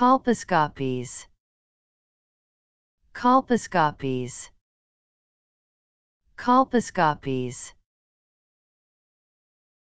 Colposcopies Colposcopies Colposcopies